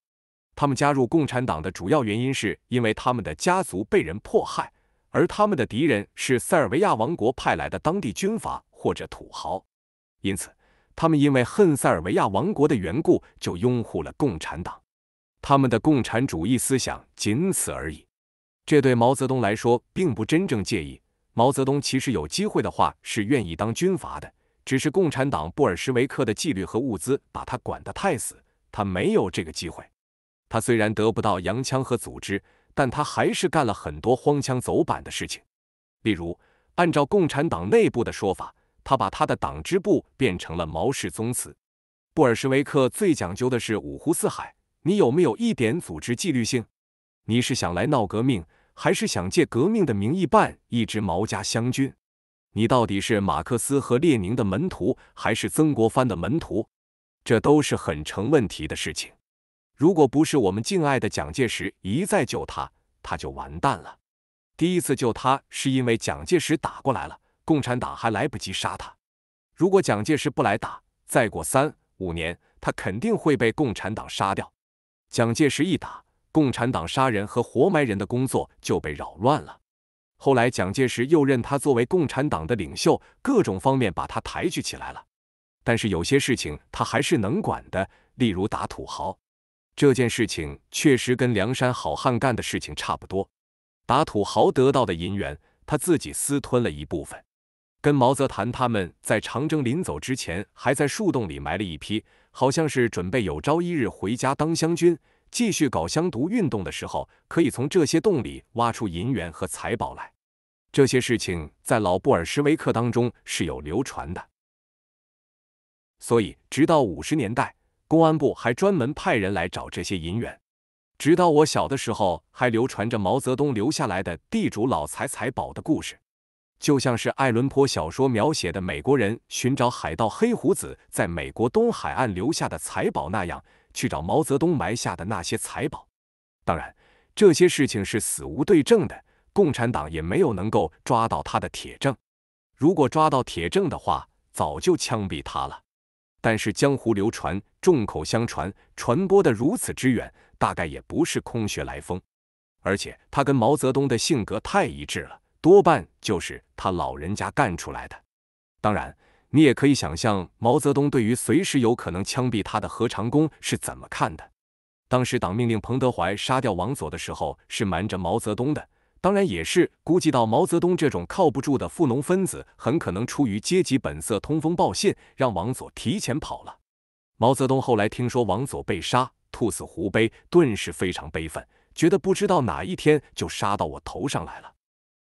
他们加入共产党的主要原因，是因为他们的家族被人迫害，而他们的敌人是塞尔维亚王国派来的当地军阀或者土豪。因此，他们因为恨塞尔维亚王国的缘故，就拥护了共产党。他们的共产主义思想仅此而已。这对毛泽东来说，并不真正介意。毛泽东其实有机会的话是愿意当军阀的，只是共产党布尔什维克的纪律和物资把他管得太死，他没有这个机会。他虽然得不到洋枪和组织，但他还是干了很多荒腔走板的事情。例如，按照共产党内部的说法，他把他的党支部变成了毛氏宗祠。布尔什维克最讲究的是五湖四海，你有没有一点组织纪律性？你是想来闹革命？还是想借革命的名义办一支毛家湘军？你到底是马克思和列宁的门徒，还是曾国藩的门徒？这都是很成问题的事情。如果不是我们敬爱的蒋介石一再救他，他就完蛋了。第一次救他是因为蒋介石打过来了，共产党还来不及杀他。如果蒋介石不来打，再过三五年，他肯定会被共产党杀掉。蒋介石一打。共产党杀人和活埋人的工作就被扰乱了。后来蒋介石又任他作为共产党的领袖，各种方面把他抬举起来了。但是有些事情他还是能管的，例如打土豪，这件事情确实跟梁山好汉干的事情差不多。打土豪得到的银元，他自己私吞了一部分。跟毛泽谈他们在长征临走之前，还在树洞里埋了一批，好像是准备有朝一日回家当湘军。继续搞香毒运动的时候，可以从这些洞里挖出银元和财宝来。这些事情在老布尔什维克当中是有流传的，所以直到五十年代，公安部还专门派人来找这些银元。直到我小的时候，还流传着毛泽东留下来的地主老财财宝的故事，就像是爱伦坡小说描写的美国人寻找海盗黑胡子在美国东海岸留下的财宝那样。去找毛泽东埋下的那些财宝，当然，这些事情是死无对证的，共产党也没有能够抓到他的铁证。如果抓到铁证的话，早就枪毙他了。但是江湖流传，众口相传，传播的如此之远，大概也不是空穴来风。而且他跟毛泽东的性格太一致了，多半就是他老人家干出来的。当然。你也可以想象，毛泽东对于随时有可能枪毙他的何长工是怎么看的？当时党命令彭德怀杀掉王佐的时候是瞒着毛泽东的，当然也是估计到毛泽东这种靠不住的富农分子很可能出于阶级本色通风报信，让王佐提前跑了。毛泽东后来听说王佐被杀，兔死狐悲，顿时非常悲愤，觉得不知道哪一天就杀到我头上来了。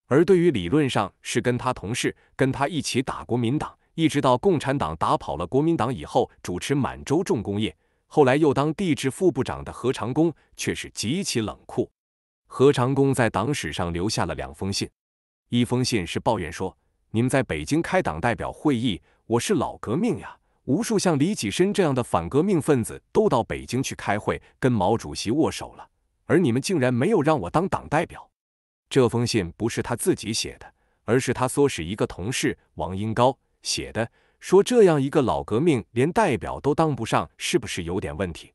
而对于理论上是跟他同事，跟他一起打国民党。一直到共产党打跑了国民党以后，主持满洲重工业，后来又当地质副部长的何长工却是极其冷酷。何长工在党史上留下了两封信，一封信是抱怨说：“你们在北京开党代表会议，我是老革命呀，无数像李济深这样的反革命分子都到北京去开会，跟毛主席握手了，而你们竟然没有让我当党代表。”这封信不是他自己写的，而是他唆使一个同事王英高。写的说这样一个老革命连代表都当不上，是不是有点问题？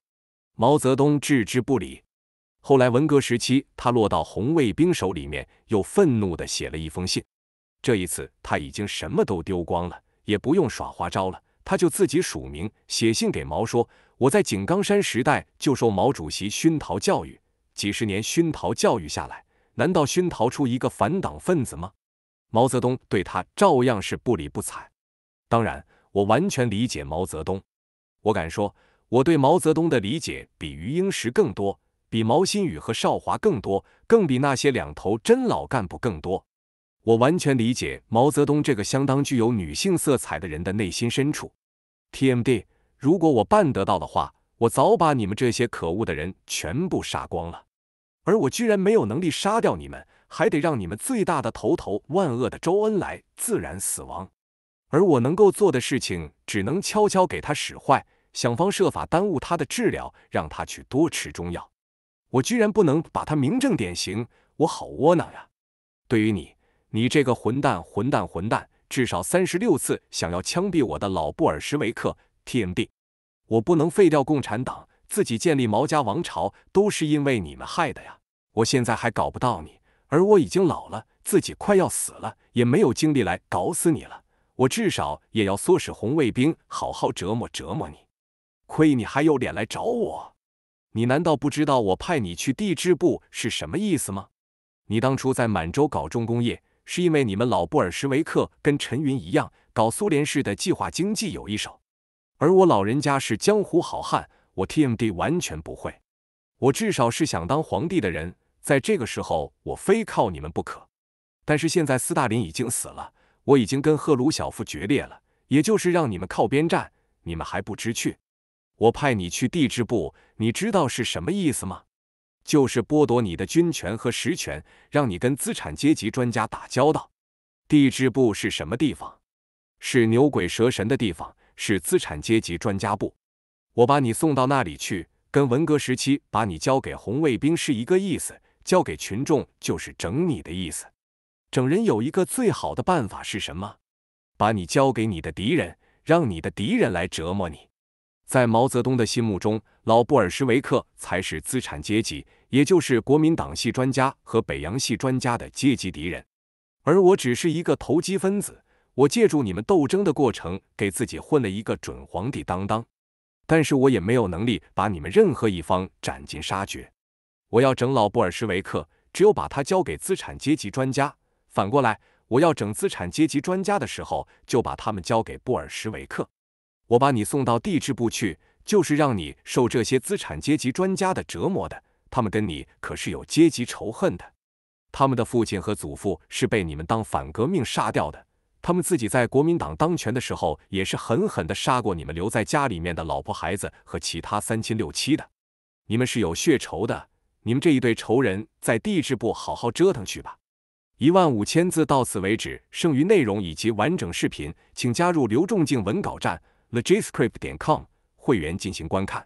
毛泽东置之不理。后来文革时期，他落到红卫兵手里面，又愤怒地写了一封信。这一次他已经什么都丢光了，也不用耍花招了，他就自己署名写信给毛说：“我在井冈山时代就受毛主席熏陶教育，几十年熏陶教育下来，难道熏陶出一个反党分子吗？”毛泽东对他照样是不理不睬。当然，我完全理解毛泽东。我敢说，我对毛泽东的理解比余英时更多，比毛新宇和少华更多，更比那些两头真老干部更多。我完全理解毛泽东这个相当具有女性色彩的人的内心深处。TMD，如果我办得到的话，我早把你们这些可恶的人全部杀光了。而我居然没有能力杀掉你们，还得让你们最大的头头、万恶的周恩来自然死亡。而我能够做的事情，只能悄悄给他使坏，想方设法耽误他的治疗，让他去多吃中药。我居然不能把他明正典刑，我好窝囊呀！对于你，你这个混蛋、混蛋、混蛋，至少三十六次想要枪毙我的老布尔什维克，TMD！我不能废掉共产党，自己建立毛家王朝，都是因为你们害的呀！我现在还搞不到你，而我已经老了，自己快要死了，也没有精力来搞死你了。我至少也要唆使红卫兵好好折磨折磨你，亏你还有脸来找我！你难道不知道我派你去地质部是什么意思吗？你当初在满洲搞重工业，是因为你们老布尔什维克跟陈云一样，搞苏联式的计划经济有一手，而我老人家是江湖好汉，我 TMD 完全不会。我至少是想当皇帝的人，在这个时候我非靠你们不可。但是现在斯大林已经死了。我已经跟赫鲁晓夫决裂了，也就是让你们靠边站。你们还不知趣？我派你去地质部，你知道是什么意思吗？就是剥夺你的军权和实权，让你跟资产阶级专家打交道。地质部是什么地方？是牛鬼蛇神的地方，是资产阶级专家部。我把你送到那里去，跟文革时期把你交给红卫兵是一个意思，交给群众就是整你的意思。整人有一个最好的办法是什么？把你交给你的敌人，让你的敌人来折磨你。在毛泽东的心目中，老布尔什维克才是资产阶级，也就是国民党系专家和北洋系专家的阶级敌人。而我只是一个投机分子，我借助你们斗争的过程，给自己混了一个准皇帝当当。但是我也没有能力把你们任何一方斩尽杀绝。我要整老布尔什维克，只有把他交给资产阶级专家。反过来，我要整资产阶级专家的时候，就把他们交给布尔什维克。我把你送到地质部去，就是让你受这些资产阶级专家的折磨的。他们跟你可是有阶级仇恨的，他们的父亲和祖父是被你们当反革命杀掉的，他们自己在国民党当权的时候，也是狠狠地杀过你们留在家里面的老婆孩子和其他三亲六戚的。你们是有血仇的，你们这一对仇人在地质部好好折腾去吧。一万五千字到此为止，剩余内容以及完整视频，请加入刘仲敬文稿站 l e g i s c r i p t c o m 会员进行观看。